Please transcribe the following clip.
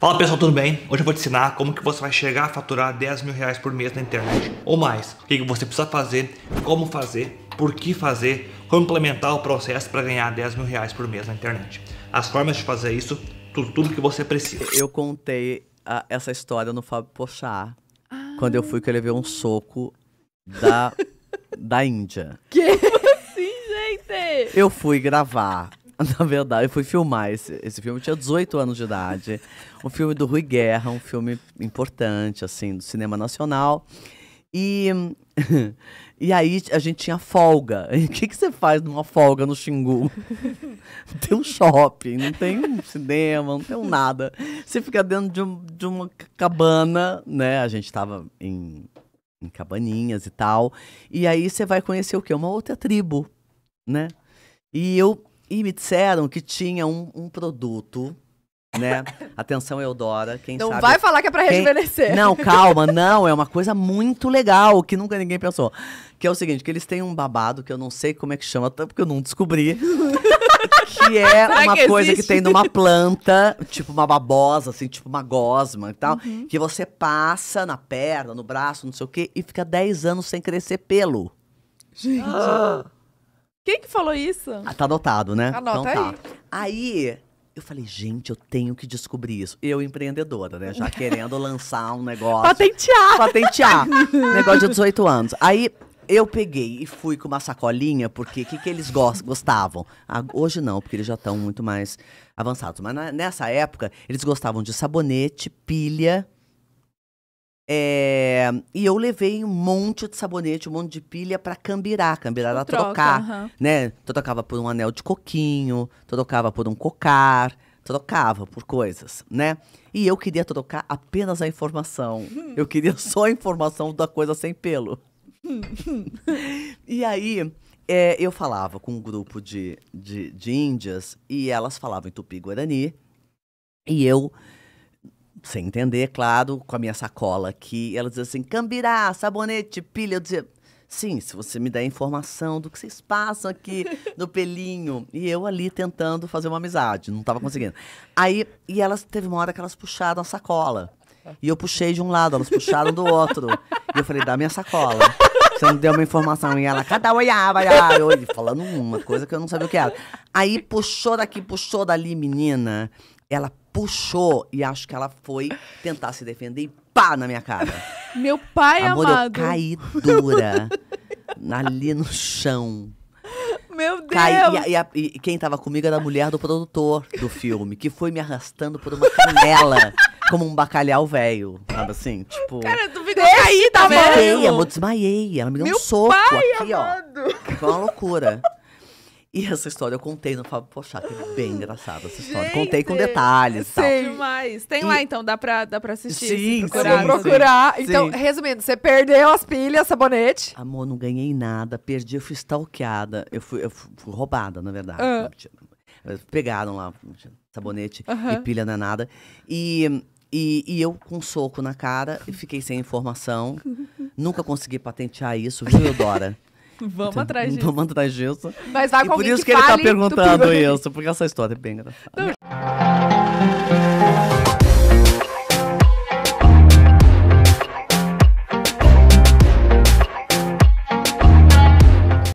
Fala pessoal, tudo bem? Hoje eu vou te ensinar como que você vai chegar a faturar 10 mil reais por mês na internet ou mais. O que você precisa fazer, como fazer, por que fazer, como implementar o processo para ganhar 10 mil reais por mês na internet. As formas de fazer isso, tudo, tudo que você precisa. Eu contei a, essa história no Fábio Pochá, ah. quando eu fui que eu levei um soco da, da Índia. Que? assim, gente? Eu fui gravar Na verdade, eu fui filmar esse, esse filme, eu tinha 18 anos de idade. Um filme do Rui Guerra, um filme importante, assim, do cinema nacional. E, e aí a gente tinha folga. E o que, que você faz numa folga no Xingu? Não tem um shopping, não tem um cinema, não tem um nada. Você fica dentro de, um, de uma cabana, né? A gente tava em, em cabaninhas e tal. E aí você vai conhecer o quê? Uma outra tribo, né? E eu e me disseram que tinha um, um produto, né? Atenção, Eudora, quem não sabe... Não vai falar que é pra rejuvenescer. Quem... Não, calma, não. É uma coisa muito legal, que nunca ninguém pensou. Que é o seguinte, que eles têm um babado, que eu não sei como é que chama, até porque eu não descobri. que é Será uma que coisa existe? que tem numa planta, tipo uma babosa, assim, tipo uma gosma e tal, uhum. que você passa na perna, no braço, não sei o quê, e fica 10 anos sem crescer pelo. Gente... Ah. Quem que falou isso? Ah, tá anotado, né? Anota então, tá. aí. Aí eu falei, gente, eu tenho que descobrir isso. Eu, empreendedora, né? Já querendo lançar um negócio. Patentear! Patentear! negócio de 18 anos. Aí eu peguei e fui com uma sacolinha, porque o que, que eles gostavam? Ah, hoje não, porque eles já estão muito mais avançados. Mas na, nessa época, eles gostavam de sabonete, pilha é, e eu levei um monte de sabonete, um monte de pilha para Cambirá. Cambirá tipo era trocar, uhum. né? Tu então, trocava por um anel de coquinho, tu então, trocava por um cocar, trocava por coisas, né? E eu queria trocar apenas a informação. Hum. eu queria só a informação da coisa sem pelo. Hum. e aí, é, eu falava com um grupo de, de, de índias e elas falavam em tupi-guarani. E eu sem entender, claro, com a minha sacola aqui. ela dizia assim: Cambirá, sabonete, pilha. Eu dizia: Sim, se você me der informação do que vocês passam aqui no pelinho. E eu ali tentando fazer uma amizade, não estava conseguindo. Aí, e elas, teve uma hora que elas puxaram a sacola. E eu puxei de um lado, elas puxaram do outro. E eu falei: dá minha sacola. Você não deu uma informação. E ela, cada olhava, falando uma coisa que eu não sabia o que era. Aí puxou daqui, puxou dali, menina. Ela puxou e acho que ela foi tentar se defender e pá na minha cara. Meu pai Amor, amado. eu caí dura ali no chão. Meu Deus! Caí, e, a, e, a, e, quem tava comigo era a mulher do produtor do filme, que foi me arrastando por uma canela, como um bacalhau velho, sabe assim? Tipo. Cara, tu ficou caída, velho! Eu desmaiei, ela me deu Meu um soco pai, aqui, amado. ó. Foi uma loucura. E essa história eu contei no Fábio Pochá, que é bem engraçada essa história. Gente, contei com detalhes e tal. demais. Tem e... lá, então, dá pra, dá pra assistir. Sim, procurar. Sim, procurar. Então, sim. Então, resumindo, você perdeu as pilhas, sabonete. Amor, não ganhei nada, perdi, eu fui stalkeada. Eu fui, eu fui roubada, na verdade. Ah. Pegaram lá sabonete e pilha não é nada. E, e, e eu com um soco na cara, e fiquei sem informação. Nunca consegui patentear isso, viu, Dora? Vamos atrás disso. Vamos atrás disso. Mas vai e com por isso que, que ele tá perguntando isso, porque essa história é bem engraçada. Não,